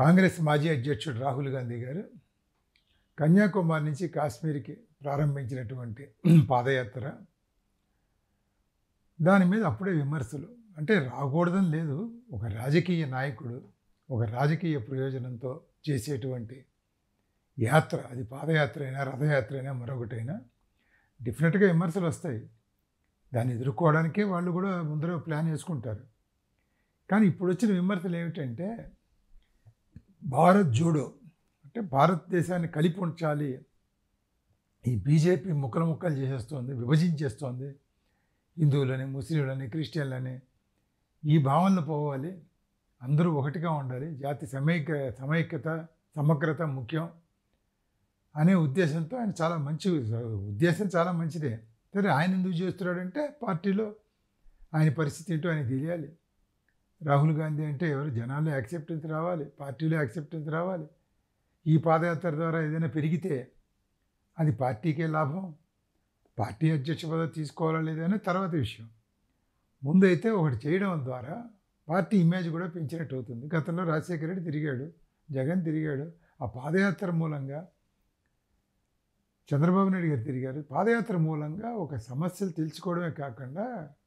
కాంగ్రెస్ మాజీ అధ్యక్షుడు రాహుల్ గాంధీ గారు కన్యాకుమారి నుంచి కాశ్మీర్కి ప్రారంభించినటువంటి పాదయాత్ర దాని మీద అప్పుడే విమర్శలు అంటే రాకూడదని లేదు ఒక రాజకీయ నాయకుడు ఒక రాజకీయ ప్రయోజనంతో చేసేటువంటి యాత్ర అది పాదయాత్ర అయినా రథయాత్ర అయినా మరొకటైనా డెఫినెట్గా విమర్శలు వస్తాయి దాన్ని ఎదుర్కోవడానికే వాళ్ళు కూడా ముందర ప్లాన్ చేసుకుంటారు కానీ ఇప్పుడు వచ్చిన విమర్శలు ఏమిటంటే భారత్ జోడో అంటే భారతదేశాన్ని కలిపి ఉంచాలి ఈ బీజేపీ ముక్కలు ముక్కలు చేసేస్తోంది విభజించేస్తోంది హిందువులని ముస్లింలని క్రిస్టియన్లని ఈ భావనలు పోవాలి అందరూ ఒకటిగా ఉండాలి జాతి సమైక్య సమైక్యత సమగ్రత ముఖ్యం అనే ఉద్దేశంతో ఆయన చాలా మంచి ఉద్దేశం చాలా మంచిదే సరే ఆయన ఎందుకు చేస్తున్నాడంటే పార్టీలో ఆయన పరిస్థితి ఏంటో ఆయన తెలియాలి రాహుల్ గాంధీ అంటే ఎవరు జనాల్లో యాక్సెప్టెన్స్ రావాలి పార్టీలో యాక్సెప్టెన్స్ రావాలి ఈ పాదయాత్ర ద్వారా ఏదైనా పెరిగితే అది పార్టీకే లాభం పార్టీ అధ్యక్ష పదవి తీసుకోవాలా లేదనే తర్వాత విషయం ముందైతే ఒకటి చేయడం ద్వారా పార్టీ ఇమేజ్ కూడా పెంచినట్టు అవుతుంది గతంలో రాజశేఖర రెడ్డి తిరిగాడు జగన్ తిరిగాడు ఆ పాదయాత్ర మూలంగా చంద్రబాబు నాయుడు గారు తిరిగారు పాదయాత్ర మూలంగా ఒక సమస్యలు తెలుసుకోవడమే కాకుండా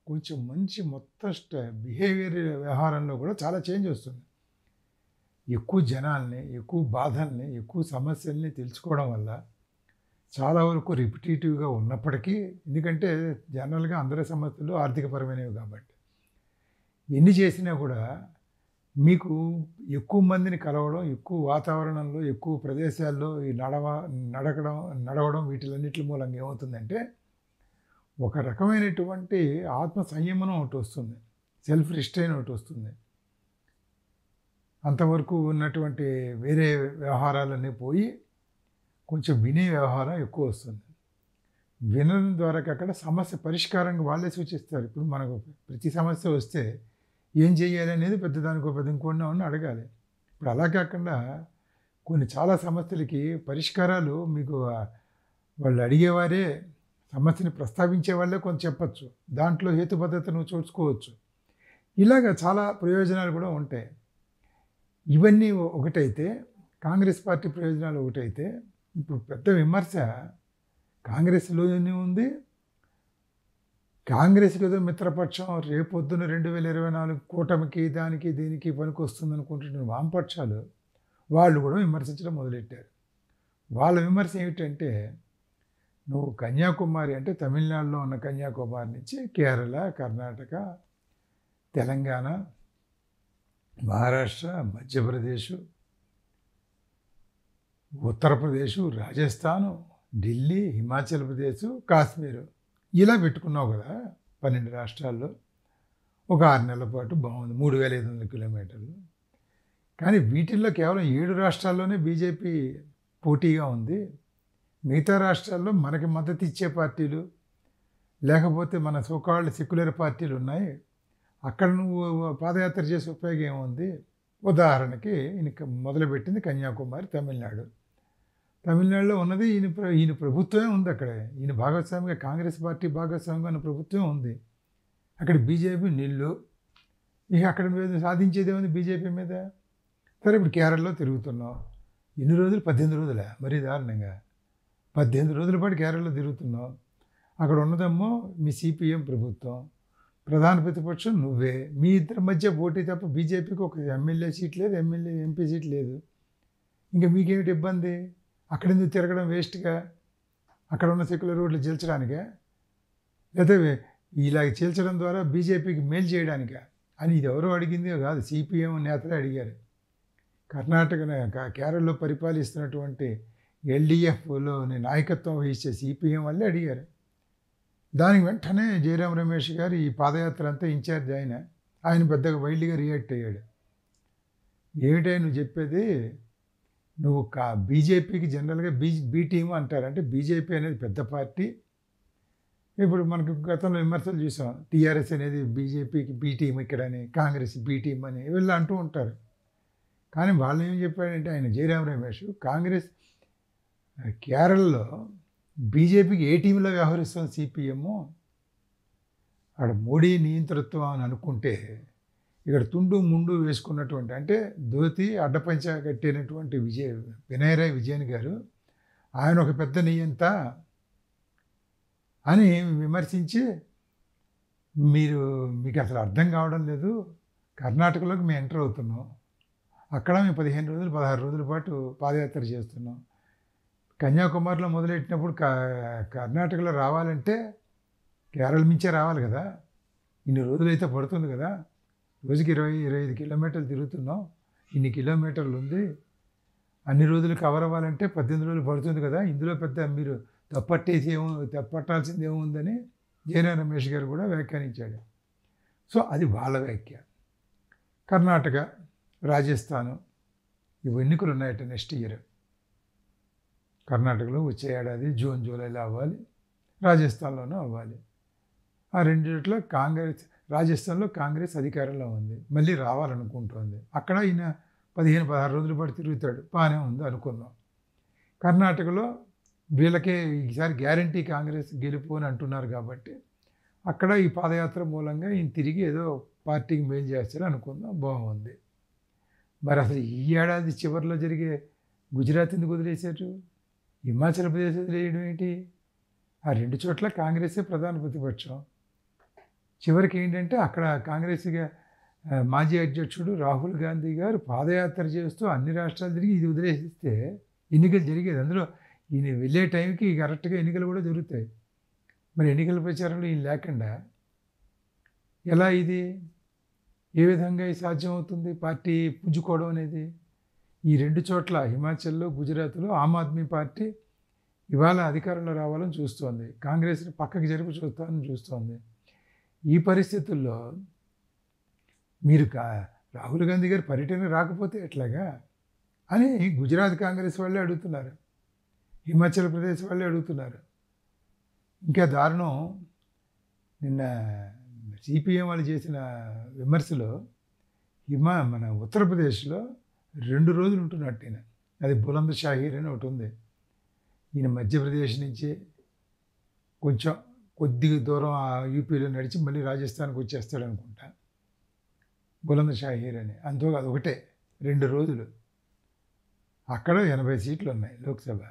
కొంచెం మంచి మొత్తం బిహేవియర్ వ్యవహారంలో కూడా చాలా చేంజ్ వస్తుంది ఎక్కువ జనాల్ని ఎక్కువ బాధల్ని ఎక్కువ సమస్యల్ని తెలుసుకోవడం వల్ల చాలా వరకు రిపిటేటివ్గా ఉన్నప్పటికీ ఎందుకంటే జనరల్గా అందరి సమస్యలు ఆర్థికపరమైనవి కాబట్టి ఎన్ని చేసినా కూడా మీకు ఎక్కువ మందిని కలవడం ఎక్కువ వాతావరణంలో ఎక్కువ ప్రదేశాల్లో ఈ నడవ నడకడం నడవడం వీటిలన్నింటి మూలంగా ఏమవుతుందంటే ఒక రకమైనటువంటి ఆత్మ సంయమనం ఒకటి వస్తుంది సెల్ఫ్ రిస్ట్రైన్ ఒకటి వస్తుంది అంతవరకు ఉన్నటువంటి వేరే వ్యవహారాలన్నీ పోయి కొంచెం వినే వ్యవహారం ఎక్కువ వస్తుంది వినడం ద్వారా అక్కడ సమస్య పరిష్కారంగా వాళ్ళే సూచిస్తారు ఇప్పుడు మనకు ప్రతి సమస్య వస్తే ఏం చేయాలి అనేది పెద్దదానికి పెద్ద ఇంకోటి ఉన్న అడగాలి ఇప్పుడు అలా కాకుండా కొన్ని చాలా సమస్యలకి పరిష్కారాలు మీకు వాళ్ళు అడిగేవారే సమస్యని ప్రస్తావించే వాళ్ళే కొంత చెప్పచ్చు దాంట్లో హేతుబద్ధత నువ్వు చూసుకోవచ్చు ఇలాగ చాలా ప్రయోజనాలు కూడా ఉంటాయి ఇవన్నీ ఒకటైతే కాంగ్రెస్ పార్టీ ప్రయోజనాలు ఒకటైతే ఇప్పుడు పెద్ద విమర్శ కాంగ్రెస్లోనే ఉంది కాంగ్రెస్కి ఏదో మిత్రపక్షం రేపొద్దున రెండు వేల ఇరవై నాలుగు కూటమికి దానికి దీనికి పనికి వస్తుంది అనుకుంటున్న వామపక్షాలు వాళ్ళు కూడా విమర్శించడం మొదలెట్టారు వాళ్ళ విమర్శ ఏమిటంటే నువ్వు కన్యాకుమారి అంటే తమిళనాడులో ఉన్న కన్యాకుమారి నుంచి కేరళ కర్ణాటక తెలంగాణ మహారాష్ట్ర మధ్యప్రదేశ్ ఉత్తరప్రదేశ్ రాజస్థాను ఢిల్లీ హిమాచల్ ప్రదేశ్ కాశ్మీరు ఇలా పెట్టుకున్నావు కదా పన్నెండు రాష్ట్రాల్లో ఒక ఆరు నెలల పాటు బాగుంది మూడు వేల ఐదు వందల కిలోమీటర్లు కానీ వీటిల్లో కేవలం ఏడు రాష్ట్రాల్లోనే బీజేపీ పోటీగా ఉంది మిగతా రాష్ట్రాల్లో మనకి మద్దతు ఇచ్చే పార్టీలు లేకపోతే మన సోకాళ్ళు సెక్యులర్ పార్టీలు ఉన్నాయి అక్కడ నువ్వు పాదయాత్ర చేసే ఉపయోగం ఏముంది ఉదాహరణకి ఈయన మొదలుపెట్టింది కన్యాకుమారి తమిళనాడు తమిళనాడులో ఉన్నది ఈయన ఈయన ప్రభుత్వమే ఉంది అక్కడ ఈయన భాగస్వామిగా కాంగ్రెస్ పార్టీ భాగస్వామిగా ఉన్న ప్రభుత్వమే ఉంది అక్కడ బీజేపీ నిల్లు ఇక అక్కడ సాధించేది ఏముంది బీజేపీ మీద సరే ఇప్పుడు కేరళలో తిరుగుతున్నాం ఎన్ని రోజులు పద్దెనిమిది రోజులే మరీ దారుణంగా పద్దెనిమిది రోజుల పాటు కేరళలో తిరుగుతున్నావు అక్కడ ఉన్నదమ్మో మీ సిపిఎం ప్రభుత్వం ప్రధాన ప్రతిపక్షం నువ్వే మీ ఇద్దరి మధ్య పోటీ తప్ప బీజేపీకి ఒక ఎమ్మెల్యే సీట్ లేదు ఎమ్మెల్యే ఎంపీ సీట్ లేదు ఇంకా మీకేమిటి ఇబ్బంది అక్కడ ఎందుకు తిరగడం వేస్ట్గా అక్కడ ఉన్న సెక్యులర్ రోడ్లు చీల్చడానికా లేదా ఇలా చీల్చడం ద్వారా బీజేపీకి మేలు చేయడానికా అని ఇది ఎవరో అడిగింది కాదు సిపిఎం నేతలే అడిగారు కర్ణాటక కేరళలో పరిపాలిస్తున్నటువంటి నేను నాయకత్వం వహించే సిపిఎం వల్లే అడిగారు దానికి వెంటనే జయరాం రమేష్ గారు ఈ పాదయాత్ర అంతా ఇన్ఛార్జ్ ఆయన ఆయన పెద్దగా వైల్డ్గా రియాక్ట్ అయ్యాడు ఏమిటో నువ్వు చెప్పేది నువ్వు కా బీజేపీకి జనరల్గా బీ బీటీఎం అంటారు అంటే బీజేపీ అనేది పెద్ద పార్టీ ఇప్పుడు మనకు గతంలో విమర్శలు చూసాం టీఆర్ఎస్ అనేది బీజేపీకి బీటీఎం ఇక్కడ అని కాంగ్రెస్ బీటీఎం అని వీళ్ళు అంటూ ఉంటారు కానీ వాళ్ళు ఏం చెప్పాడంటే ఆయన జయరాం రమేష్ కాంగ్రెస్ కేరళలో బీజేపీకి ఏ టీంలో వ్యవహరిస్తుంది సిపిఎమ్ అక్కడ మోడీ నియంతృత్వం అని అనుకుంటే ఇక్కడ తుండు ముండు వేసుకున్నటువంటి అంటే ధోతి అడ్డపంచ కట్టినటువంటి విజయ్ వినయరాయ్ విజయన్ గారు ఆయన ఒక పెద్ద నియంత అని విమర్శించి మీరు మీకు అసలు అర్థం కావడం లేదు కర్ణాటకలోకి మేము ఎంటర్ అవుతున్నాం అక్కడ మేము పదిహేను రోజులు పదహారు రోజుల పాటు పాదయాత్ర చేస్తున్నాం కన్యాకుమారిలో మొదలెట్టినప్పుడు కర్ణాటకలో రావాలంటే కేరళ మించే రావాలి కదా ఇన్ని రోజులైతే పడుతుంది కదా రోజుకి ఇరవై ఇరవై ఐదు కిలోమీటర్లు తిరుగుతున్నాం ఇన్ని కిలోమీటర్లు ఉంది అన్ని రోజులు కవర్ అవ్వాలంటే పద్దెనిమిది రోజులు పడుతుంది కదా ఇందులో పెద్ద మీరు తప్పట్టేసి ఏమో తప్పట్టాల్సింది ఏముందని జయనారాయణ రమేష్ గారు కూడా వ్యాఖ్యానించాడు సో అది వాళ్ళ వ్యాఖ్య కర్ణాటక రాజస్థాను ఇవి ఎన్నికలు ఉన్నాయట నెక్స్ట్ ఇయర్ కర్ణాటకలో వచ్చే ఏడాది జూన్ జూలైలో అవ్వాలి రాజస్థాన్లోనూ అవ్వాలి ఆ రెండిట్లో కాంగ్రెస్ రాజస్థాన్లో కాంగ్రెస్ అధికారంలో ఉంది మళ్ళీ రావాలనుకుంటోంది అక్కడ ఈయన పదిహేను పదహారు రోజులు పాటు తిరుగుతాడు బాగానే ఉంది అనుకుందాం కర్ణాటకలో వీళ్ళకే ఈసారి గ్యారంటీ కాంగ్రెస్ గెలుపు అని అంటున్నారు కాబట్టి అక్కడ ఈ పాదయాత్ర మూలంగా ఈయన తిరిగి ఏదో పార్టీకి మేలు చేస్తారని అనుకుందాం బాగుంది మరి అసలు ఈ ఏడాది చివరిలో జరిగే గుజరాత్ ఎందుకు వదిలేశారు హిమాచల్ ప్రదేశ్ వదిలేయడం ఏంటి ఆ రెండు చోట్ల కాంగ్రెసే ప్రధాన ప్రతిపక్షం చివరికి ఏంటంటే అక్కడ కాంగ్రెస్గా మాజీ అధ్యక్షుడు రాహుల్ గాంధీ గారు పాదయాత్ర చేస్తూ అన్ని రాష్ట్రాలు తిరిగి ఇది వదిలేసిస్తే ఎన్నికలు జరిగేది అందులో ఈయన వెళ్ళే టైంకి కరెక్ట్గా ఎన్నికలు కూడా జరుగుతాయి మరి ఎన్నికల ప్రచారంలో ఈయన లేకుండా ఎలా ఇది ఏ విధంగా సాధ్యమవుతుంది పార్టీ పుంజుకోవడం అనేది ఈ రెండు చోట్ల హిమాచల్లో గుజరాత్లో ఆమ్ ఆద్మీ పార్టీ ఇవాళ అధికారంలో రావాలని చూస్తోంది కాంగ్రెస్ని పక్కకి జరుపు చూస్తానని చూస్తోంది ఈ పరిస్థితుల్లో మీరు కా రాహుల్ గాంధీ గారి పర్యటన రాకపోతే ఎట్లాగా అని గుజరాత్ కాంగ్రెస్ వాళ్ళే అడుగుతున్నారు హిమాచల్ ప్రదేశ్ వాళ్ళే అడుగుతున్నారు ఇంకా దారుణం నిన్న సిపిఎం వాళ్ళు చేసిన విమర్శలో హిమా మన ఉత్తరప్రదేశ్లో రెండు రోజులు ఉంటున్నట్టు ఈయన అది బులంద్ షాహీర్ అని ఒకటి ఉంది ఈయన మధ్యప్రదేశ్ నుంచి కొంచెం కొద్దిగా దూరం ఆ యూపీలో నడిచి మళ్ళీ రాజస్థాన్కి వచ్చేస్తాడు అనుకుంటా బులంద్ షాహీర్ అని అంతో అది ఒకటే రెండు రోజులు అక్కడ ఎనభై సీట్లు ఉన్నాయి లోక్సభ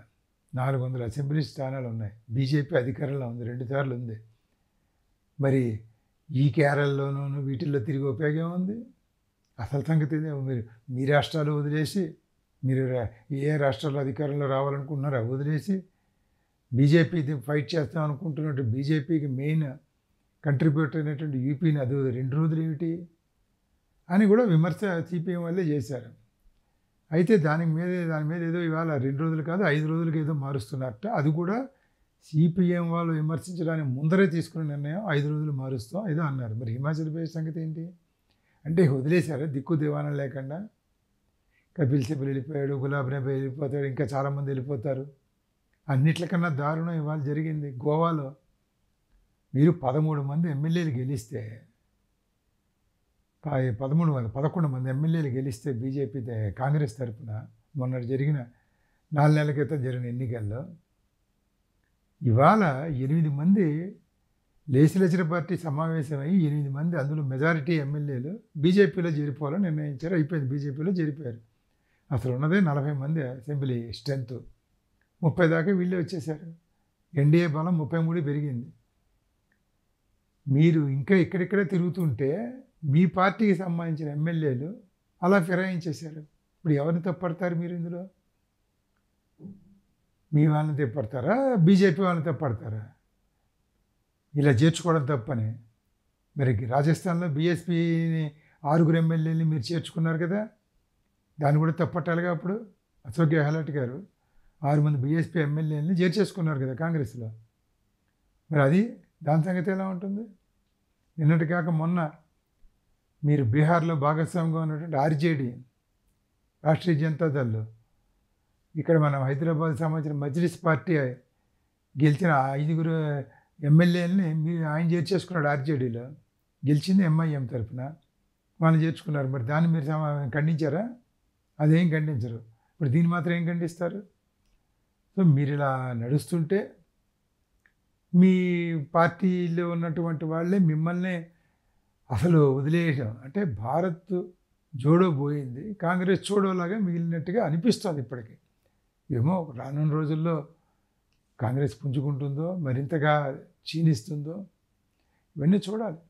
నాలుగు వందల అసెంబ్లీ స్థానాలు ఉన్నాయి బీజేపీ అధికారంలో ఉంది రెండు సార్లు ఉంది మరి ఈ కేరళలోనూ వీటిల్లో తిరిగి ఉపయోగం ఉంది అసలు సంగతి మీరు మీ రాష్ట్రాలు వదిలేసి మీరు ఏ రాష్ట్రాల్లో అధికారంలో రావాలనుకుంటున్నారో వదిలేసి బీజేపీ ఫైట్ చేస్తాం అనుకుంటున్నట్టు బీజేపీకి మెయిన్ కంట్రిబ్యూటర్ అయినటువంటి యూపీని అది రెండు రోజులు ఏమిటి అని కూడా విమర్శ సిపిఎం వల్లే చేశారు అయితే దాని మీద దాని మీద ఏదో ఇవాళ రెండు రోజులు కాదు ఐదు రోజులకి ఏదో మారుస్తున్నారట అది కూడా సిపిఎం వాళ్ళు విమర్శించడానికి ముందరే తీసుకున్న నిర్ణయం ఐదు రోజులు మారుస్తాం ఏదో అన్నారు మరి హిమాచల్ ప్రదేశ్ సంగతి ఏంటి అంటే వదిలేశారు దిక్కు దివాణం లేకుండా కపిల్ సిబ్బలు వెళ్ళిపోయాడు గులాబ్ నబీ వెళ్ళిపోతాడు ఇంకా చాలామంది వెళ్ళిపోతారు అన్నిట్లకన్నా దారుణం ఇవాళ జరిగింది గోవాలో మీరు పదమూడు మంది ఎమ్మెల్యేలు గెలిస్తే పదమూడు మంది పదకొండు మంది ఎమ్మెల్యేలు గెలిస్తే బీజేపీ కాంగ్రెస్ తరఫున మొన్న జరిగిన నాలుగు నెలల క్రితం జరిగిన ఎన్నికల్లో ఇవాళ ఎనిమిది మంది లేచిలచిన పార్టీ సమావేశమై ఎనిమిది మంది అందులో మెజారిటీ ఎమ్మెల్యేలు బీజేపీలో చేరిపోవాలని నిర్ణయించారు అయిపోయింది బీజేపీలో చేరిపోయారు అసలు ఉన్నదే నలభై మంది అసెంబ్లీ స్ట్రెంత్ ముప్పై దాకా వీళ్ళే వచ్చేసారు ఎన్డీఏ బలం ముప్పై మూడు పెరిగింది మీరు ఇంకా ఇక్కడిక్కడే తిరుగుతుంటే మీ పార్టీకి సంబంధించిన ఎమ్మెల్యేలు అలా ఫిరాయించేశారు ఇప్పుడు ఎవరిని తప్పడతారు మీరు ఇందులో మీ వాళ్ళని తప్పడతారా బీజేపీ వాళ్ళని తప్పడతారా ఇలా చేర్చుకోవడం తప్పని మరి రాజస్థాన్లో బీఎస్పీని ఆరుగురు ఎమ్మెల్యేని మీరు చేర్చుకున్నారు కదా దాన్ని కూడా తప్పట్టాలిగా అప్పుడు అశోక్ గెహ్లాట్ గారు ఆరు మంది బీఎస్పీ ఎమ్మెల్యేని చేర్చేసుకున్నారు కదా కాంగ్రెస్లో మరి అది దాని సంగతి ఎలా ఉంటుంది నిన్నటి కాక మొన్న మీరు బీహార్లో భాగస్వామిగా ఉన్నటువంటి ఆర్జేడీ రాష్ట్రీయ జనతా దళ్ళు ఇక్కడ మనం హైదరాబాద్ సంబంధించిన మజ్లిస్ పార్టీ గెలిచిన ఐదుగురు ఎమ్మెల్యేలని మీరు ఆయన చేర్చేసుకున్నాడు ఆర్జేడీలో గెలిచింది ఎంఐఎం తరఫున వాళ్ళు చేర్చుకున్నారు మరి దాన్ని మీరు ఖండించారా అదేం ఖండించరు ఇప్పుడు దీన్ని మాత్రం ఏం ఖండిస్తారు సో మీరు ఇలా నడుస్తుంటే మీ పార్టీలో ఉన్నటువంటి వాళ్ళే మిమ్మల్ని అసలు వదిలేయడం అంటే భారత్ జోడో పోయింది కాంగ్రెస్ చూడోలాగా మిగిలినట్టుగా అనిపిస్తుంది ఇప్పటికీ ఏమో రానున్న రోజుల్లో కాంగ్రెస్ పుంజుకుంటుందో మరింతగా క్షీణిస్తుందో ఇవన్నీ చూడాలి